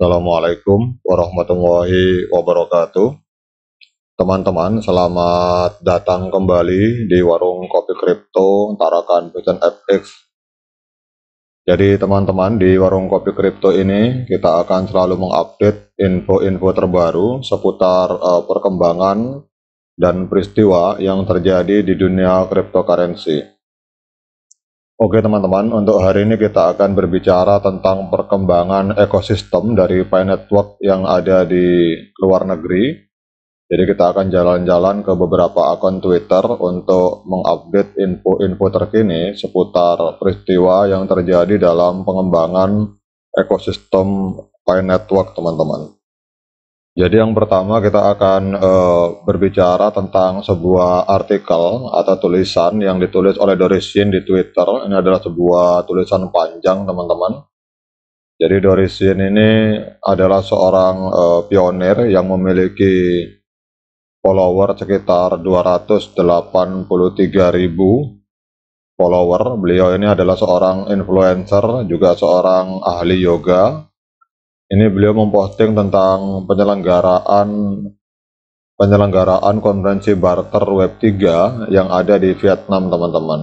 Assalamualaikum warahmatullahi wabarakatuh. Teman-teman, selamat datang kembali di warung kopi kripto Tarakan Pigeon FX. Jadi teman-teman, di warung kopi kripto ini kita akan selalu mengupdate info-info terbaru seputar uh, perkembangan dan peristiwa yang terjadi di dunia cryptocurrency. Oke teman-teman, untuk hari ini kita akan berbicara tentang perkembangan ekosistem dari Pi Network yang ada di luar negeri. Jadi kita akan jalan-jalan ke beberapa akun Twitter untuk mengupdate info-info terkini seputar peristiwa yang terjadi dalam pengembangan ekosistem Pi Network teman-teman. Jadi yang pertama kita akan uh, berbicara tentang sebuah artikel atau tulisan yang ditulis oleh Doris Yin di Twitter. Ini adalah sebuah tulisan panjang teman-teman. Jadi Doris Yin ini adalah seorang uh, pionir yang memiliki follower sekitar 283 ribu follower. Beliau ini adalah seorang influencer, juga seorang ahli yoga, ini beliau memposting tentang penyelenggaraan penyelenggaraan konferensi barter web 3 yang ada di Vietnam teman-teman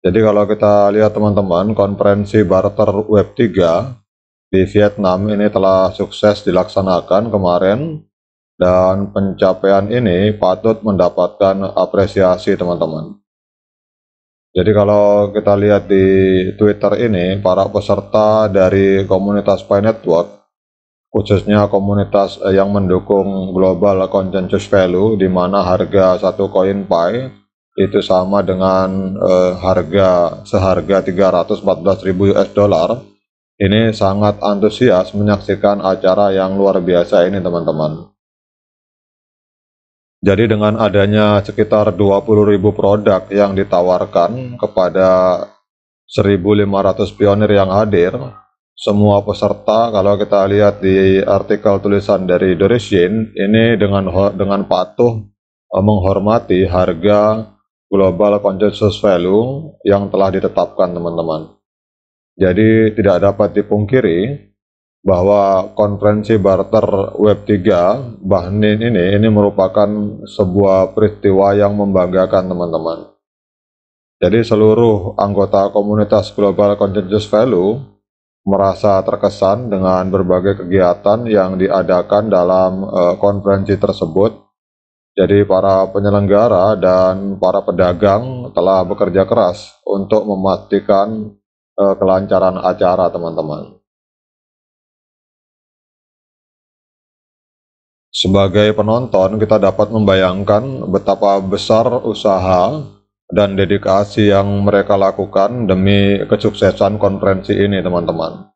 jadi kalau kita lihat teman-teman konferensi barter web 3 di Vietnam ini telah sukses dilaksanakan kemarin dan pencapaian ini patut mendapatkan apresiasi teman-teman jadi kalau kita lihat di Twitter ini, para peserta dari komunitas Pi Network, khususnya komunitas eh, yang mendukung Global Consensus Value, di mana harga satu koin Pi itu sama dengan eh, harga seharga 314.000 US dollar. Ini sangat antusias menyaksikan acara yang luar biasa ini, teman-teman. Jadi dengan adanya sekitar 20.000 produk yang ditawarkan kepada 1.500 pionir yang hadir, semua peserta kalau kita lihat di artikel tulisan dari Doris Jean ini dengan dengan patuh eh, menghormati harga global consensus value yang telah ditetapkan teman-teman. Jadi tidak dapat dipungkiri bahwa konferensi barter Web3 Bahnin ini ini merupakan sebuah peristiwa yang membanggakan teman-teman. Jadi seluruh anggota komunitas Global Consensus Value merasa terkesan dengan berbagai kegiatan yang diadakan dalam uh, konferensi tersebut. Jadi para penyelenggara dan para pedagang telah bekerja keras untuk memastikan uh, kelancaran acara teman-teman. Sebagai penonton, kita dapat membayangkan betapa besar usaha dan dedikasi yang mereka lakukan demi kesuksesan konferensi ini, teman-teman.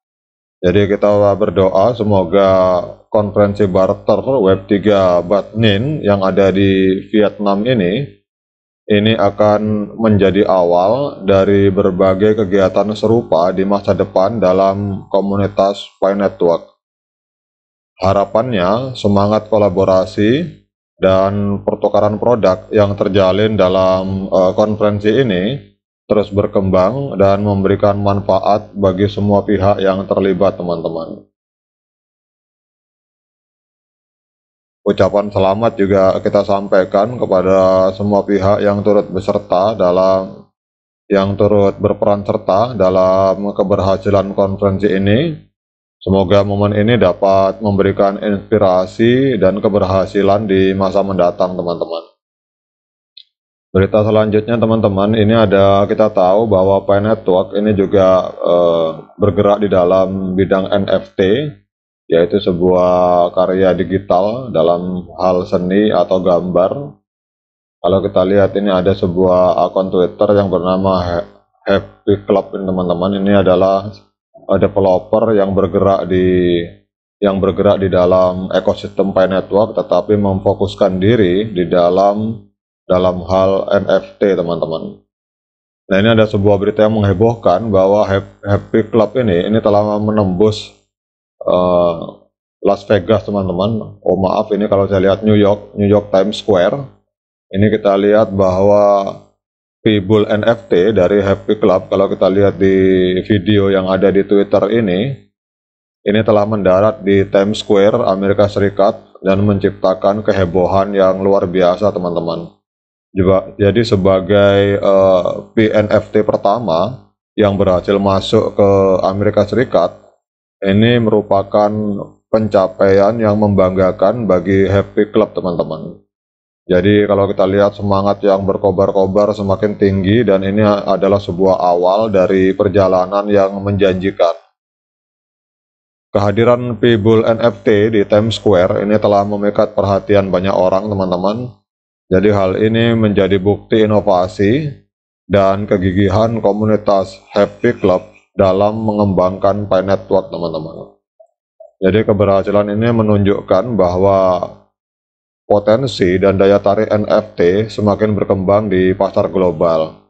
Jadi kita berdoa semoga konferensi barter Web3 Batnin yang ada di Vietnam ini ini akan menjadi awal dari berbagai kegiatan serupa di masa depan dalam komunitas Pine Network. Harapannya semangat kolaborasi dan pertukaran produk yang terjalin dalam uh, konferensi ini terus berkembang dan memberikan manfaat bagi semua pihak yang terlibat teman-teman. Ucapan selamat juga kita sampaikan kepada semua pihak yang turut beserta dalam yang turut berperan serta dalam keberhasilan konferensi ini Semoga momen ini dapat memberikan inspirasi dan keberhasilan di masa mendatang, teman-teman. Berita selanjutnya, teman-teman, ini ada kita tahu bahwa Pi Network ini juga eh, bergerak di dalam bidang NFT, yaitu sebuah karya digital dalam hal seni atau gambar. Kalau kita lihat ini ada sebuah akun Twitter yang bernama Happy Club teman-teman. Ini adalah developer yang bergerak di yang bergerak di dalam ekosistem Pi Network tetapi memfokuskan diri di dalam dalam hal NFT teman-teman. Nah ini ada sebuah berita yang menghebohkan bahwa Happy Club ini ini telah menembus uh, Las Vegas teman-teman. Oh maaf ini kalau saya lihat New York New York Times Square ini kita lihat bahwa Fibul NFT dari Happy Club kalau kita lihat di video yang ada di Twitter ini ini telah mendarat di Times Square Amerika Serikat dan menciptakan kehebohan yang luar biasa teman-teman jadi sebagai uh, eh, PNFT pertama yang berhasil masuk ke Amerika Serikat ini merupakan pencapaian yang membanggakan bagi Happy Club teman-teman jadi kalau kita lihat semangat yang berkobar-kobar semakin tinggi dan ini adalah sebuah awal dari perjalanan yang menjanjikan. Kehadiran Pebble NFT di Times Square ini telah memikat perhatian banyak orang teman-teman. Jadi hal ini menjadi bukti inovasi dan kegigihan komunitas Happy Club dalam mengembangkan Pi Network teman-teman. Jadi keberhasilan ini menunjukkan bahwa potensi dan daya tarik NFT semakin berkembang di pasar global.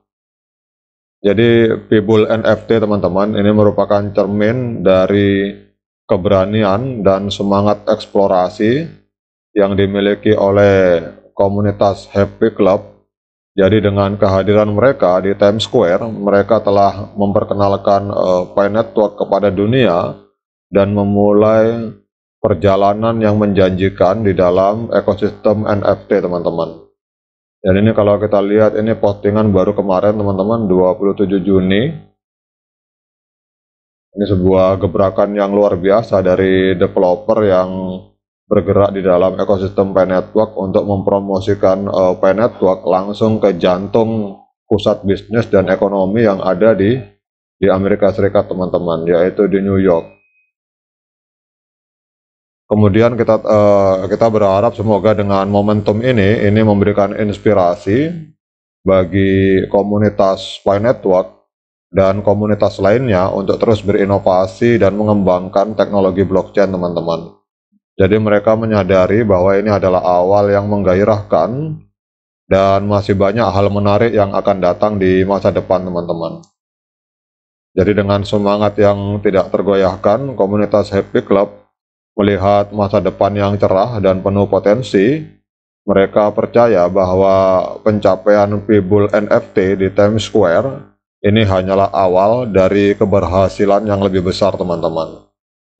Jadi Pibul NFT teman-teman ini merupakan cermin dari keberanian dan semangat eksplorasi yang dimiliki oleh komunitas Happy Club. Jadi dengan kehadiran mereka di Times Square, mereka telah memperkenalkan uh, Network kepada dunia dan memulai perjalanan yang menjanjikan di dalam ekosistem NFT teman-teman. Dan ini kalau kita lihat ini postingan baru kemarin teman-teman 27 Juni. Ini sebuah gebrakan yang luar biasa dari developer yang bergerak di dalam ekosistem Pay Network untuk mempromosikan uh, eh, Pay Network langsung ke jantung pusat bisnis dan ekonomi yang ada di di Amerika Serikat teman-teman yaitu di New York. Kemudian kita uh, kita berharap semoga dengan momentum ini ini memberikan inspirasi bagi komunitas Pi Network dan komunitas lainnya untuk terus berinovasi dan mengembangkan teknologi blockchain teman-teman. Jadi mereka menyadari bahwa ini adalah awal yang menggairahkan dan masih banyak hal menarik yang akan datang di masa depan teman-teman. Jadi dengan semangat yang tidak tergoyahkan, komunitas Happy Club melihat masa depan yang cerah dan penuh potensi, mereka percaya bahwa pencapaian Fibul NFT di Times Square ini hanyalah awal dari keberhasilan yang lebih besar teman-teman.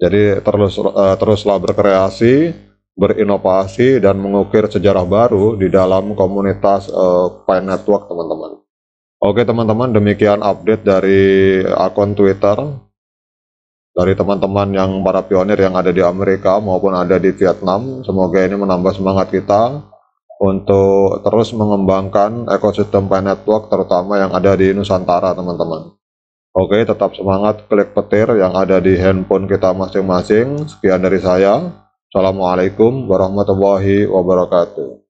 Jadi terus, uh, teruslah berkreasi, berinovasi, dan mengukir sejarah baru di dalam komunitas uh, Pi Network teman-teman. Oke teman-teman, demikian update dari akun Twitter dari teman-teman yang para pionir yang ada di Amerika maupun ada di Vietnam. Semoga ini menambah semangat kita untuk terus mengembangkan ekosistem Pi Network terutama yang ada di Nusantara teman-teman. Oke, tetap semangat klik petir yang ada di handphone kita masing-masing. Sekian dari saya. Assalamualaikum warahmatullahi wabarakatuh.